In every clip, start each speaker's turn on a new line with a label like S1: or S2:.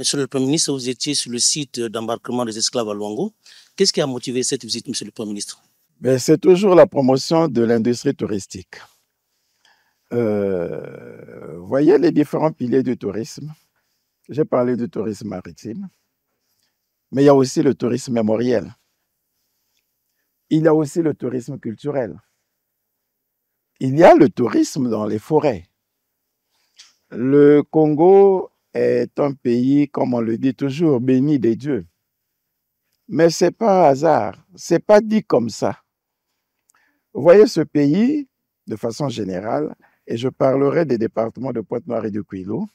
S1: Monsieur le Premier ministre, vous étiez sur le site d'embarquement des esclaves à Luango. Qu'est-ce qui a motivé cette visite, Monsieur le Premier ministre C'est toujours la promotion de l'industrie touristique. Euh, voyez les différents piliers du tourisme. J'ai parlé du tourisme maritime, mais il y a aussi le tourisme mémoriel. Il y a aussi le tourisme culturel. Il y a le tourisme dans les forêts. Le Congo est un pays, comme on le dit toujours, béni des dieux. Mais c'est pas un hasard, c'est pas dit comme ça. Vous voyez ce pays, de façon générale, et je parlerai des départements de Pointe-Noire et du Cuilou.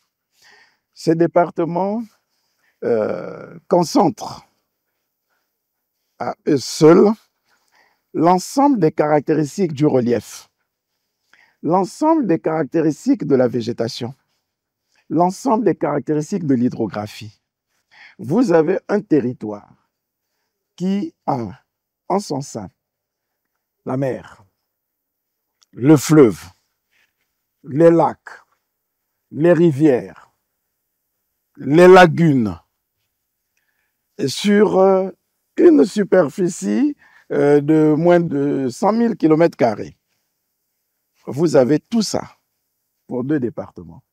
S1: ces départements euh, concentrent à eux seuls l'ensemble des caractéristiques du relief, l'ensemble des caractéristiques de la végétation l'ensemble des caractéristiques de l'hydrographie. Vous avez un territoire qui a en son sein la mer, le fleuve, les lacs, les rivières, les lagunes, sur euh, une superficie euh, de moins de 100 000 km. Vous avez tout ça pour deux départements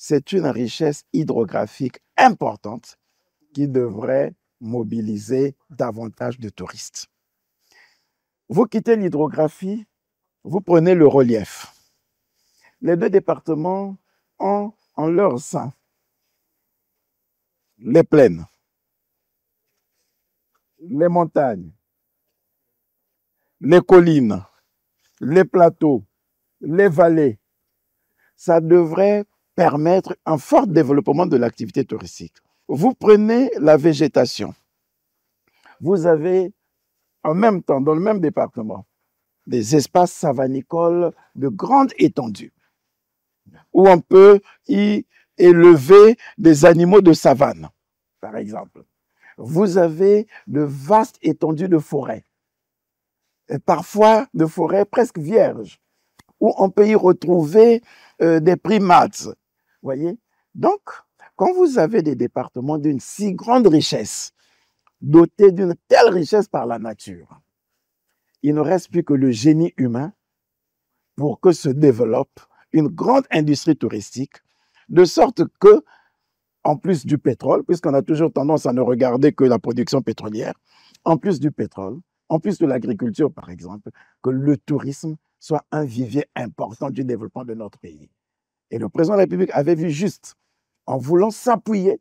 S1: c'est une richesse hydrographique importante qui devrait mobiliser davantage de touristes. Vous quittez l'hydrographie, vous prenez le relief. Les deux départements ont en leur sein les plaines, les montagnes, les collines, les plateaux, les vallées. Ça devrait permettre un fort développement de l'activité touristique. Vous prenez la végétation. Vous avez en même temps, dans le même département, des espaces savanicoles de grande étendue où on peut y élever des animaux de savane, par exemple. Vous avez de vastes étendues de forêts, et parfois de forêts presque vierges, où on peut y retrouver euh, des primates, voyez Donc, quand vous avez des départements d'une si grande richesse, dotés d'une telle richesse par la nature, il ne reste plus que le génie humain pour que se développe une grande industrie touristique, de sorte que, en plus du pétrole, puisqu'on a toujours tendance à ne regarder que la production pétrolière, en plus du pétrole, en plus de l'agriculture par exemple, que le tourisme soit un vivier important du développement de notre pays. Et le président de la République avait vu juste en voulant s'appuyer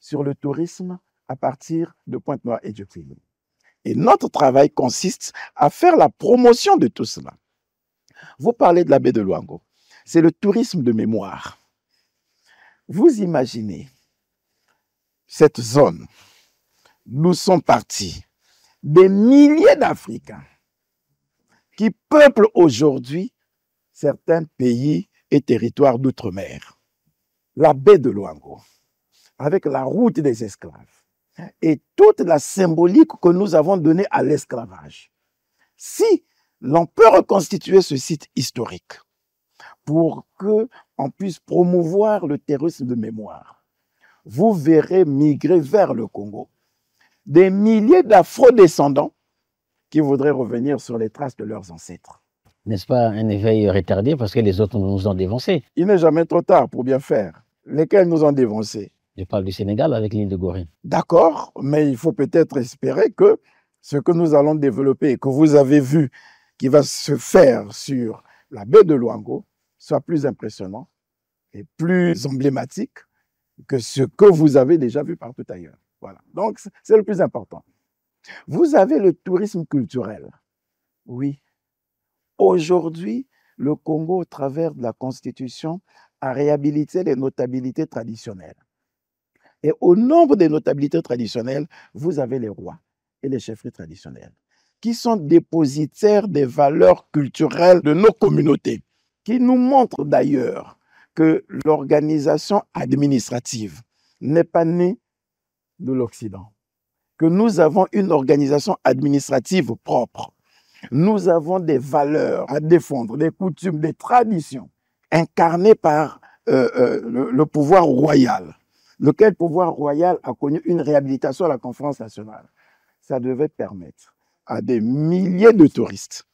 S1: sur le tourisme à partir de Pointe-Noire et du Et notre travail consiste à faire la promotion de tout cela. Vous parlez de la baie de Luango. C'est le tourisme de mémoire. Vous imaginez cette zone. Nous sommes partis des milliers d'Africains qui peuplent aujourd'hui certains pays et territoires d'outre-mer. La baie de Luango, avec la route des esclaves hein, et toute la symbolique que nous avons donnée à l'esclavage. Si l'on peut reconstituer ce site historique pour que on puisse promouvoir le terrorisme de mémoire, vous verrez migrer vers le Congo des milliers d'afro-descendants qui voudraient revenir sur les traces de leurs ancêtres n'est-ce pas, un éveil retardé parce que les autres nous ont dévancés. Il n'est jamais trop tard pour bien faire. Lesquels nous ont dévancés Je parle du Sénégal avec l'île de Gorée. D'accord, mais il faut peut-être espérer que ce que nous allons développer, que vous avez vu, qui va se faire sur la baie de Luango, soit plus impressionnant et plus emblématique que ce que vous avez déjà vu partout ailleurs. Voilà. Donc, c'est le plus important. Vous avez le tourisme culturel. Oui, Aujourd'hui, le Congo, au travers de la Constitution, a réhabilité les notabilités traditionnelles. Et au nombre des notabilités traditionnelles, vous avez les rois et les chefferies traditionnelles, qui sont dépositaires des valeurs culturelles de nos communautés, qui nous montrent d'ailleurs que l'organisation administrative n'est pas née de l'Occident, que nous avons une organisation administrative propre, nous avons des valeurs à défendre, des coutumes, des traditions incarnées par euh, euh, le, pouvoir royal, lequel pouvoir royal a connu une réhabilitation à la conférence nationale. Ça devait permettre à des milliers de touristes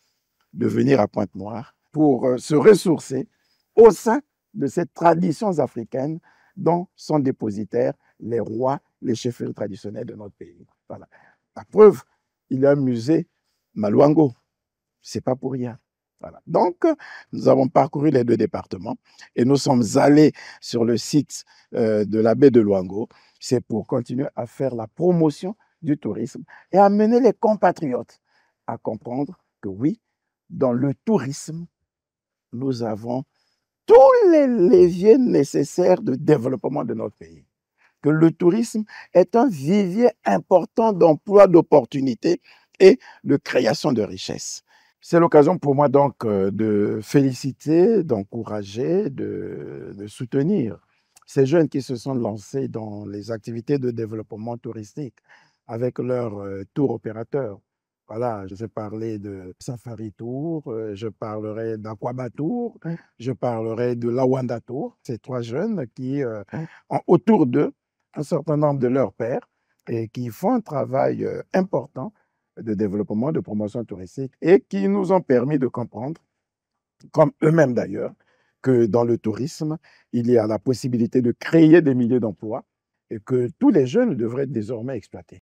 S1: de venir à Pointe-Noire pour euh, se ressourcer au sein de ces traditions africaines dont sont dépositaires les rois, les chefs traditionnels de notre pays. Voilà. La preuve, il y a un musée Malouango. C'est pas pour rien. Voilà. Donc, nous avons parcouru les deux départements et nous sommes allés sur le site euh, de la baie de Luango. C'est pour continuer à faire la promotion du tourisme et amener les compatriotes à comprendre que oui, dans le tourisme, nous avons tous les leviers nécessaires de développement de notre pays. Que le tourisme est un vivier important d'emplois, d'opportunités et de création de richesses. C'est l'occasion pour moi donc euh, de féliciter, d'encourager, de, soutenir ces jeunes qui se sont lancés dans les activités de développement touristique avec leur euh, tour opérateur. Voilà, je vais parler de Safari Tour, euh, je parlerai d'Aquaba Tour, je parlerai de Lawanda Tour. Ces trois jeunes qui ont autour d'eux un certain nombre de leurs pères et qui font un travail important de développement, de promotion touristique, et qui nous ont permis de comprendre, comme eux-mêmes d'ailleurs, que dans le tourisme, il y a la possibilité de créer des milliers d'emplois et que tous les jeunes devraient désormais exploiter.